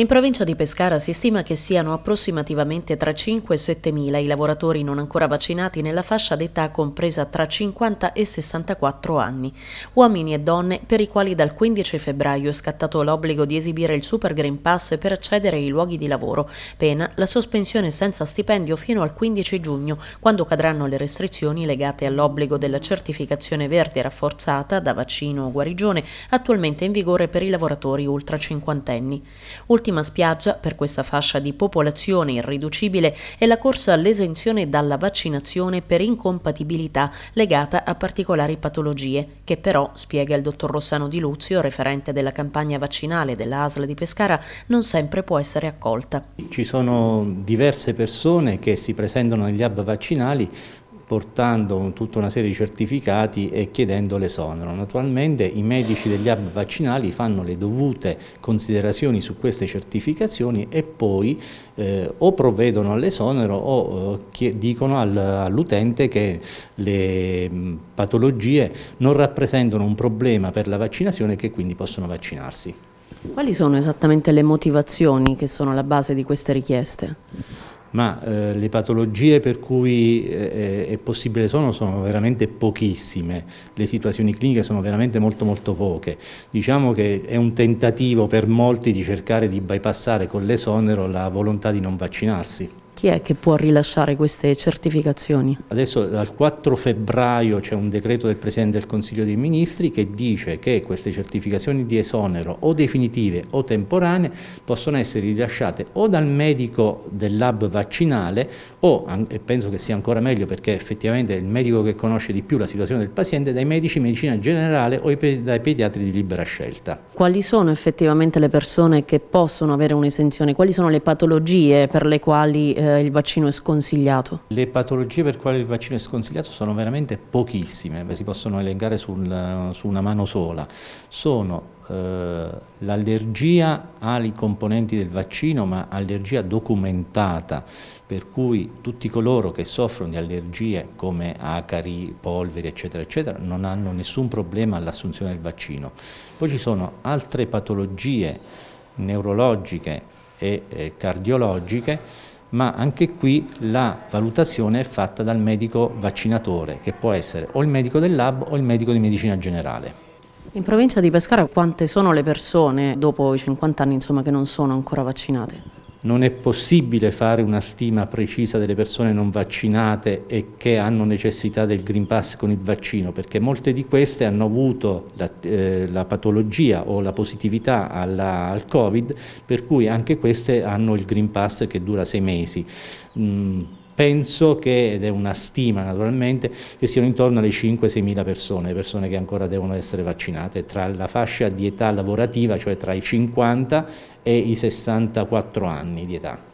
In provincia di Pescara si stima che siano approssimativamente tra 5 e 7 mila i lavoratori non ancora vaccinati nella fascia d'età compresa tra 50 e 64 anni, uomini e donne per i quali dal 15 febbraio è scattato l'obbligo di esibire il Super Green Pass per accedere ai luoghi di lavoro, pena la sospensione senza stipendio fino al 15 giugno, quando cadranno le restrizioni legate all'obbligo della certificazione verde rafforzata da vaccino o guarigione attualmente in vigore per i lavoratori ultra cinquantenni. Ultima L'ultima spiaggia per questa fascia di popolazione irriducibile è la corsa all'esenzione dalla vaccinazione per incompatibilità legata a particolari patologie, che però, spiega il dottor Rossano Di Luzio, referente della campagna vaccinale della dell'ASL di Pescara, non sempre può essere accolta. Ci sono diverse persone che si presentano negli hub vaccinali portando tutta una serie di certificati e chiedendo l'esonero. Naturalmente i medici degli hub vaccinali fanno le dovute considerazioni su queste certificazioni e poi eh, o provvedono all'esonero o eh, dicono al, all'utente che le mm, patologie non rappresentano un problema per la vaccinazione e che quindi possono vaccinarsi. Quali sono esattamente le motivazioni che sono alla base di queste richieste? ma eh, le patologie per cui eh, eh, è possibile sono sono veramente pochissime, le situazioni cliniche sono veramente molto molto poche. Diciamo che è un tentativo per molti di cercare di bypassare con l'esonero la volontà di non vaccinarsi. Chi è che può rilasciare queste certificazioni? Adesso dal 4 febbraio c'è un decreto del Presidente del Consiglio dei Ministri che dice che queste certificazioni di esonero o definitive o temporanee possono essere rilasciate o dal medico del lab vaccinale o, e penso che sia ancora meglio perché effettivamente è il medico che conosce di più la situazione del paziente, dai medici di medicina generale o dai pediatri di libera scelta. Quali sono effettivamente le persone che possono avere un'esenzione? Quali sono le patologie per le quali... Eh, eh, il vaccino è sconsigliato? Le patologie per quali il vaccino è sconsigliato sono veramente pochissime, si possono elencare sul, su una mano sola. Sono eh, l'allergia ai componenti del vaccino, ma allergia documentata, per cui tutti coloro che soffrono di allergie come acari, polveri, eccetera, eccetera, non hanno nessun problema all'assunzione del vaccino. Poi ci sono altre patologie neurologiche e eh, cardiologiche ma anche qui la valutazione è fatta dal medico vaccinatore, che può essere o il medico del lab o il medico di medicina generale. In provincia di Pescara quante sono le persone dopo i 50 anni insomma, che non sono ancora vaccinate? Non è possibile fare una stima precisa delle persone non vaccinate e che hanno necessità del Green Pass con il vaccino, perché molte di queste hanno avuto la, eh, la patologia o la positività alla, al Covid, per cui anche queste hanno il Green Pass che dura sei mesi. Mm penso che, ed è una stima naturalmente, che siano intorno alle 5-6 mila persone, persone che ancora devono essere vaccinate, tra la fascia di età lavorativa, cioè tra i 50 e i 64 anni di età.